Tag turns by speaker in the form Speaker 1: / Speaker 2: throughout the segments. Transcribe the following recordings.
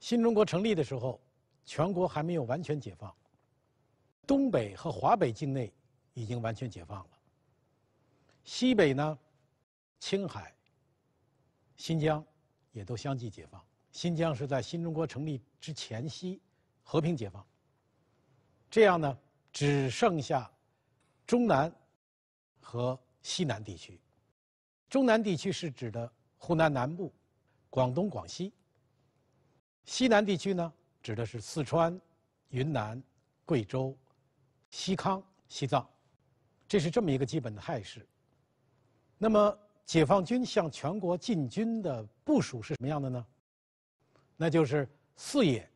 Speaker 1: 新中国成立的时候，全国还没有完全解放。东北和华北境内已经完全解放了。西北呢，青海、新疆也都相继解放。新疆是在新中国成立之前西和平解放。这样呢，只剩下中南和西南地区。中南地区是指的湖南南部、广东、广西。西南地区呢，指的是四川、云南、贵州、西康、西藏，这是这么一个基本的态势。那么，解放军向全国进军的部署是什么样的呢？那就是四野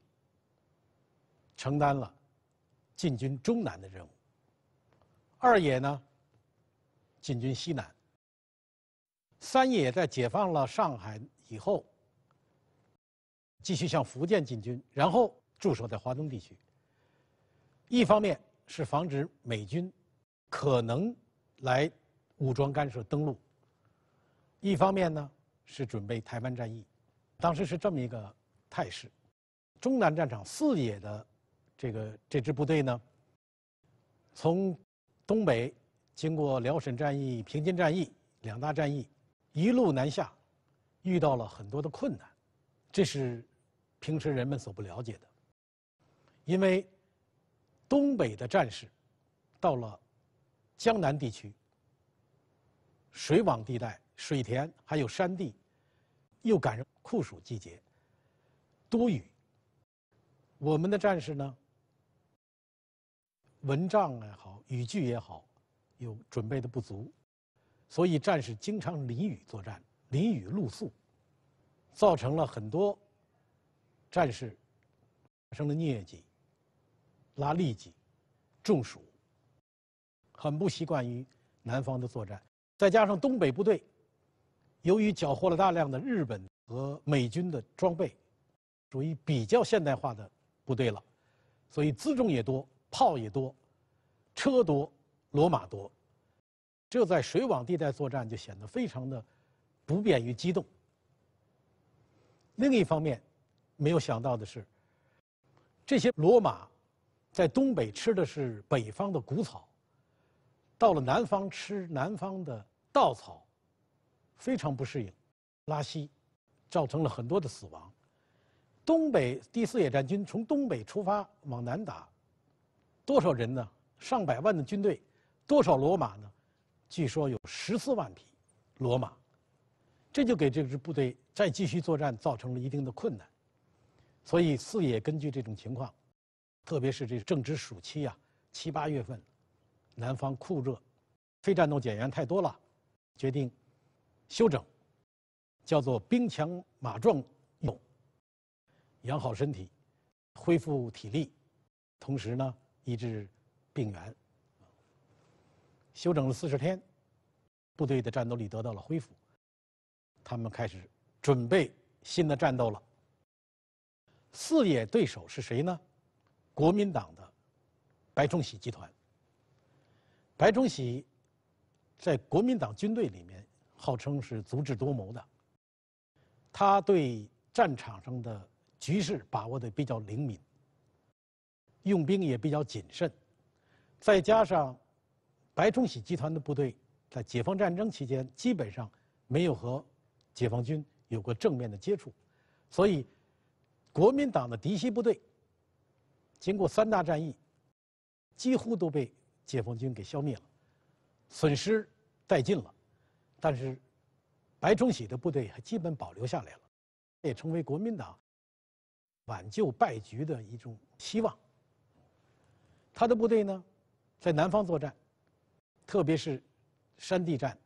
Speaker 1: 承担了进军中南的任务，二野呢进军西南，三野在解放了上海以后。继续向福建进军，然后驻守在华东地区。一方面是防止美军可能来武装干涉登陆，一方面呢是准备台湾战役。当时是这么一个态势。中南战场四野的这个这支部队呢，从东北经过辽沈战役、平津战役两大战役，一路南下，遇到了很多的困难。这是。平时人们所不了解的，因为东北的战士到了江南地区，水网地带、水田还有山地，又赶上酷暑季节、多雨，我们的战士呢，蚊帐也好、雨具也好，有准备的不足，所以战士经常淋雨作战、淋雨露宿，造成了很多。战士，生了疟疾、拉痢疾、中暑，很不习惯于南方的作战。再加上东北部队，由于缴获了大量的日本和美军的装备，属于比较现代化的部队了，所以辎重也多，炮也多，车多，骡马多，这在水网地带作战就显得非常的不便于机动。另一方面，没有想到的是，这些罗马在东北吃的是北方的谷草，到了南方吃南方的稻草，非常不适应，拉稀，造成了很多的死亡。东北第四野战军从东北出发往南打，多少人呢？上百万的军队，多少罗马呢？据说有十四万匹罗马，这就给这支部队再继续作战造成了一定的困难。所以四野根据这种情况，特别是这正值暑期啊，七八月份，南方酷热，非战斗减员太多了，决定休整，叫做兵强马壮勇，养好身体，恢复体力，同时呢医治病源，休整了四十天，部队的战斗力得到了恢复，他们开始准备新的战斗了。四野对手是谁呢？国民党的白崇禧集团。白崇禧在国民党军队里面号称是足智多谋的，他对战场上的局势把握的比较灵敏，用兵也比较谨慎，再加上白崇禧集团的部队在解放战争期间基本上没有和解放军有过正面的接触，所以。国民党的嫡系部队，经过三大战役，几乎都被解放军给消灭了，损失殆尽了。但是，白崇禧的部队还基本保留下来了，也成为国民党挽救败局的一种希望。他的部队呢，在南方作战，特别是山地战，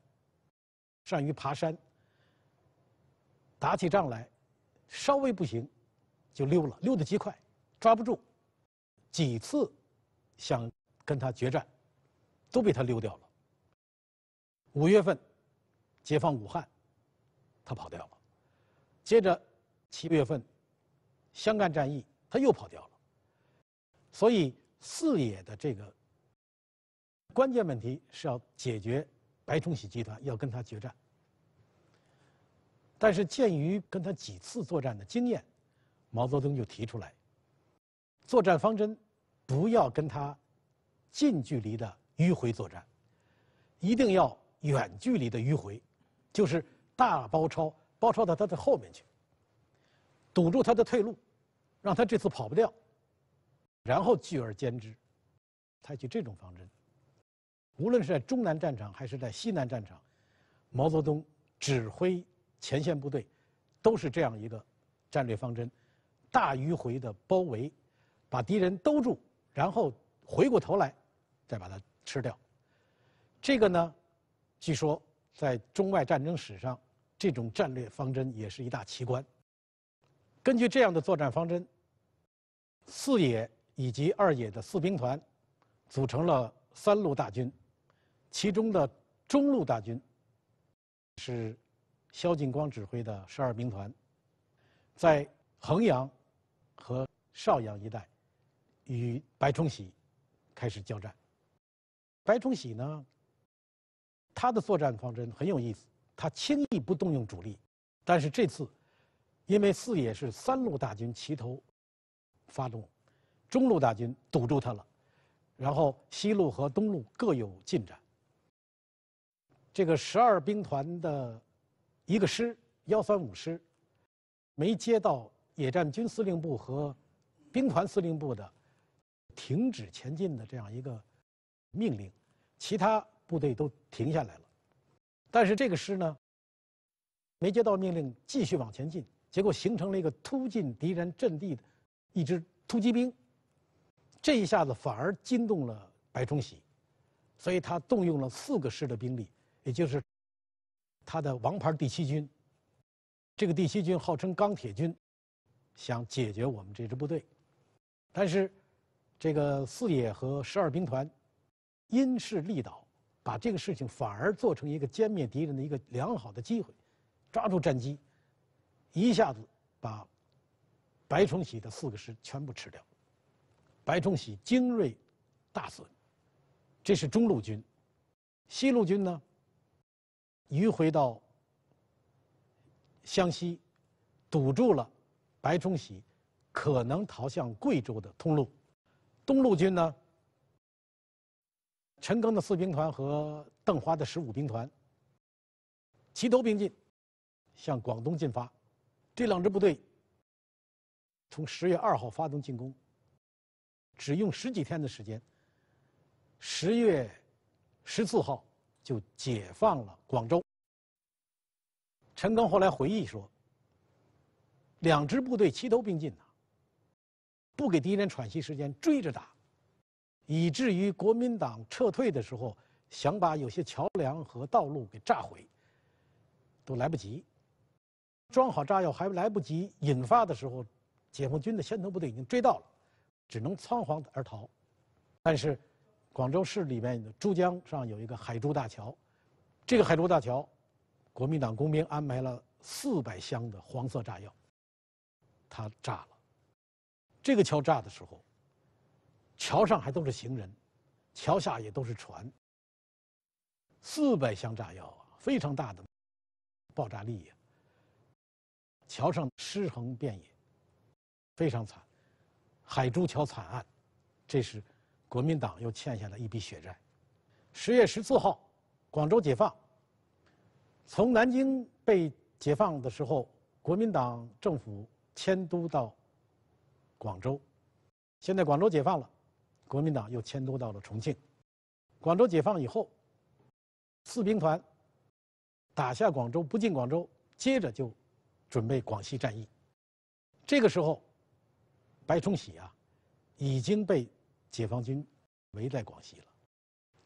Speaker 1: 善于爬山，打起仗来稍微不行。就溜了，溜得极快，抓不住。几次想跟他决战，都被他溜掉了。五月份解放武汉，他跑掉了。接着七月份湘赣战役，他又跑掉了。所以四野的这个关键问题是要解决白崇禧集团，要跟他决战。但是鉴于跟他几次作战的经验，毛泽东就提出来，作战方针，不要跟他近距离的迂回作战，一定要远距离的迂回，就是大包抄，包抄到他的后面去，堵住他的退路，让他这次跑不掉，然后聚而歼之，采取这种方针。无论是在中南战场还是在西南战场，毛泽东指挥前线部队，都是这样一个战略方针。大迂回的包围，把敌人兜住，然后回过头来，再把它吃掉。这个呢，据说在中外战争史上，这种战略方针也是一大奇观。根据这样的作战方针，四野以及二野的四兵团，组成了三路大军，其中的中路大军是肖劲光指挥的十二兵团，在衡阳。和邵阳一带，与白崇禧开始交战。白崇禧呢，他的作战方针很有意思，他轻易不动用主力，但是这次，因为四野是三路大军齐头发动，中路大军堵住他了，然后西路和东路各有进展。这个十二兵团的一个师，幺三五师，没接到。野战军司令部和兵团司令部的停止前进的这样一个命令，其他部队都停下来了，但是这个师呢，没接到命令继续往前进，结果形成了一个突进敌人阵地的一支突击兵，这一下子反而惊动了白崇禧，所以他动用了四个师的兵力，也就是他的王牌第七军。这个第七军号称钢铁军。想解决我们这支部队，但是这个四野和十二兵团因势利导，把这个事情反而做成一个歼灭敌人的一个良好的机会，抓住战机，一下子把白崇禧的四个师全部吃掉，白崇禧精锐大损。这是中路军，西路军呢，迂回到湘西，堵住了。白崇禧可能逃向贵州的通路，东路军呢？陈赓的四兵团和邓华的十五兵团齐头并进，向广东进发。这两支部队从十月二号发动进攻，只用十几天的时间。十月十四号就解放了广州。陈赓后来回忆说。两支部队齐头并进呐，不给敌人喘息时间，追着打，以至于国民党撤退的时候，想把有些桥梁和道路给炸毁，都来不及，装好炸药还来不及引发的时候，解放军的先头部队已经追到了，只能仓皇而逃。但是，广州市里面珠江上有一个海珠大桥，这个海珠大桥，国民党工兵安排了四百箱的黄色炸药。它炸了，这个桥炸的时候，桥上还都是行人，桥下也都是船。四百箱炸药啊，非常大的爆炸力呀。桥上尸横遍野，非常惨。海珠桥惨案，这是国民党又欠下了一笔血债。十月十四号，广州解放。从南京被解放的时候，国民党政府。迁都到广州，现在广州解放了，国民党又迁都到了重庆。广州解放以后，四兵团打下广州，不进广州，接着就准备广西战役。这个时候，白崇禧啊，已经被解放军围在广西了，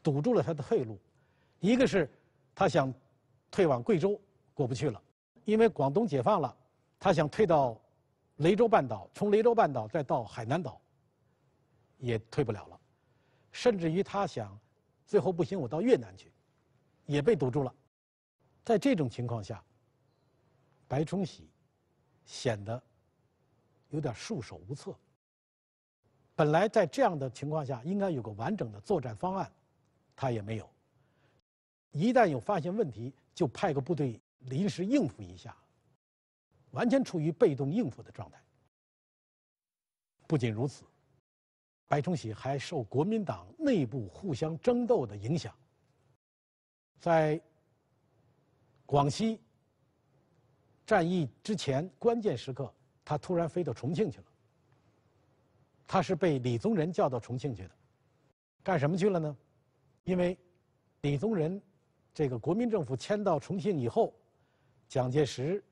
Speaker 1: 堵住了他的退路。一个是他想退往贵州，过不去了，因为广东解放了，他想退到。雷州半岛，从雷州半岛再到海南岛，也退不了了。甚至于他想，最后不行，我到越南去，也被堵住了。在这种情况下，白崇禧显得有点束手无策。本来在这样的情况下，应该有个完整的作战方案，他也没有。一旦有发现问题，就派个部队临时应付一下。完全处于被动应付的状态。不仅如此，白崇禧还受国民党内部互相争斗的影响，在广西战役之前关键时刻，他突然飞到重庆去了。他是被李宗仁叫到重庆去的，干什么去了呢？因为李宗仁这个国民政府迁到重庆以后，蒋介石。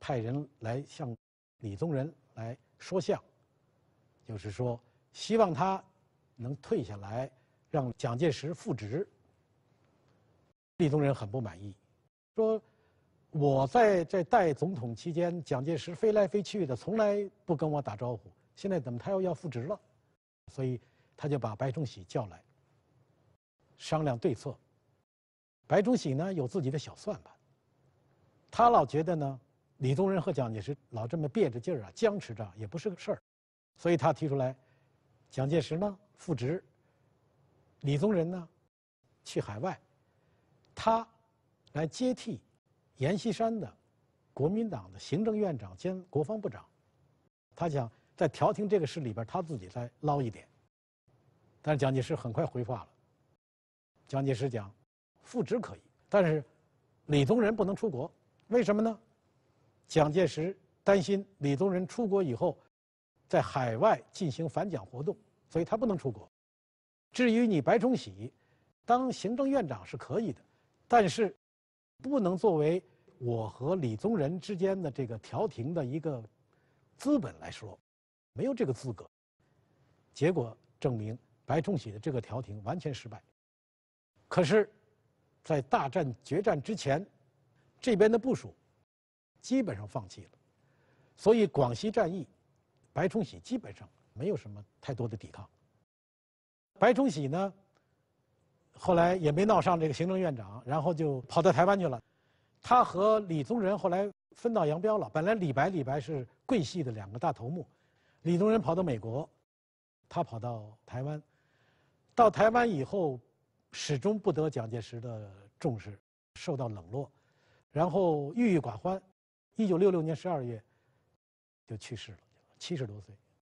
Speaker 1: 派人来向李宗仁来说：“相，就是说，希望他能退下来，让蒋介石复职。”李宗仁很不满意，说：“我在这代总统期间，蒋介石飞来飞去的，从来不跟我打招呼。现在怎么他又要复职了？”所以他就把白崇禧叫来商量对策。白崇禧呢，有自己的小算盘，他老觉得呢。李宗仁和蒋介石老这么憋着劲儿啊，僵持着也不是个事儿，所以他提出来，蒋介石呢复职，李宗仁呢去海外，他来接替阎锡山的国民党的行政院长兼国防部长，他想在调停这个事里边他自己再捞一点。但是蒋介石很快回话了，蒋介石讲复职可以，但是李宗仁不能出国，为什么呢？蒋介石担心李宗仁出国以后，在海外进行反蒋活动，所以他不能出国。至于你白崇禧，当行政院长是可以的，但是不能作为我和李宗仁之间的这个调停的一个资本来说，没有这个资格。结果证明，白崇禧的这个调停完全失败。可是，在大战决战之前，这边的部署。基本上放弃了，所以广西战役，白崇禧基本上没有什么太多的抵抗。白崇禧呢，后来也没闹上这个行政院长，然后就跑到台湾去了。他和李宗仁后来分道扬镳了。本来李白、李白是桂系的两个大头目，李宗仁跑到美国，他跑到台湾，到台湾以后，始终不得蒋介石的重视，受到冷落，然后郁郁寡欢。一九六六年十二月，就去世了，七十多岁。